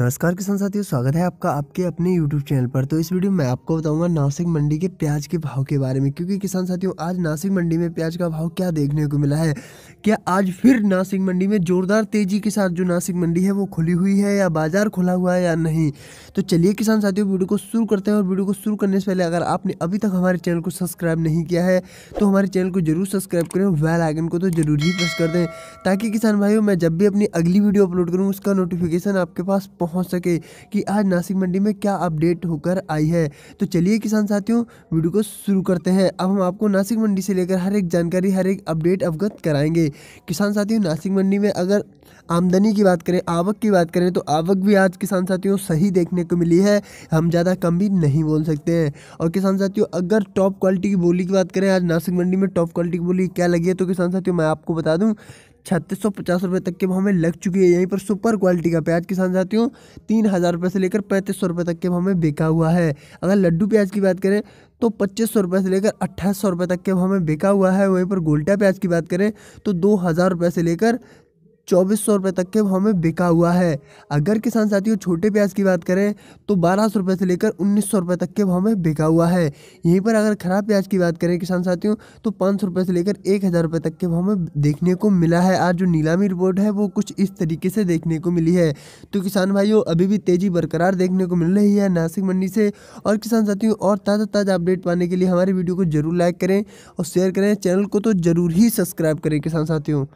नमस्कार किसान साथियों स्वागत है आपका आपके अपने YouTube चैनल पर तो इस वीडियो में आपको बताऊंगा नासिक मंडी के प्याज के भाव के बारे में क्योंकि किसान साथियों आज नासिक मंडी में प्याज का भाव क्या देखने को मिला है क्या आज फिर नासिक मंडी में जोरदार तेजी के साथ जो नासिक मंडी है वो खुली हुई है या बाजार खुला हुआ है या नहीं तो चलिए किसान साथियों वीडियो को शुरू करते हैं और वीडियो को शुरू करने से पहले अगर आपने अभी तक हमारे चैनल को सब्सक्राइब नहीं किया है तो हमारे चैनल को जरूर सब्सक्राइब करें वेल आइकन को तो जरूर ही प्रेस कर दें ताकि किसान भाइयों मैं जब भी अपनी अगली वीडियो अपलोड करूँ उसका नोटिफिकेशन आपके पास पहुँच सके कि आज नासिक मंडी में क्या अपडेट होकर आई है तो चलिए किसान साथियों वीडियो को शुरू करते हैं अब हम आपको नासिक मंडी से लेकर हर एक जानकारी हर एक अपडेट अवगत कराएंगे किसान साथियों नासिक मंडी में अगर आमदनी की बात करें आवक की बात करें तो आवक भी आज किसान साथियों सही देखने को मिली है हम ज़्यादा कम भी नहीं बोल सकते हैं और किसान साथियों अगर टॉप क्वालिटी की बोली की बात करें आज नासिक मंडी में टॉप क्वालिटी की बोली क्या लगी है तो किसान साथियों मैं आपको बता दूँ छत्तीस सौ पचास रुपये तक के भाव में लग चुकी है यहीं पर सुपर क्वालिटी का प्याज किसान साथियों तीन हज़ार रुपये से लेकर पैंतीस सौ रुपये तक के भाव में बिका हुआ है अगर लड्डू प्याज की बात करें तो पच्चीस सौ रुपये से लेकर अट्ठाईस सौ रुपये तक के भाव में बिका हुआ है वहीं पर गोल्टा प्याज की बात करें तो दो हज़ार रुपये से लेकर चौबीस सौ रुपये तक के भाव में बिका हुआ है अगर किसान साथियों छोटे प्याज की बात करें तो बारह सौ रुपये से लेकर उन्नीस सौ रुपये तक के भाव में बिका हुआ है यहीं पर अगर खराब प्याज की बात करें किसान साथियों तो पाँच सौ रुपये से लेकर एक हज़ार रुपये तक के भाव में देखने को मिला है आज जो नीलामी रिपोर्ट है वो कुछ इस तरीके से देखने को मिली है तो किसान भाइयों अभी भी तेज़ी बरकरार देखने को मिल रही है नासिक मंडी से और किसान साथियों और ताज़ा ताज़ा अपडेट पाने के लिए हमारी वीडियो को जरूर लाइक करें और शेयर करें चैनल को तो ज़रूर ही सब्सक्राइब करें किसान साथियों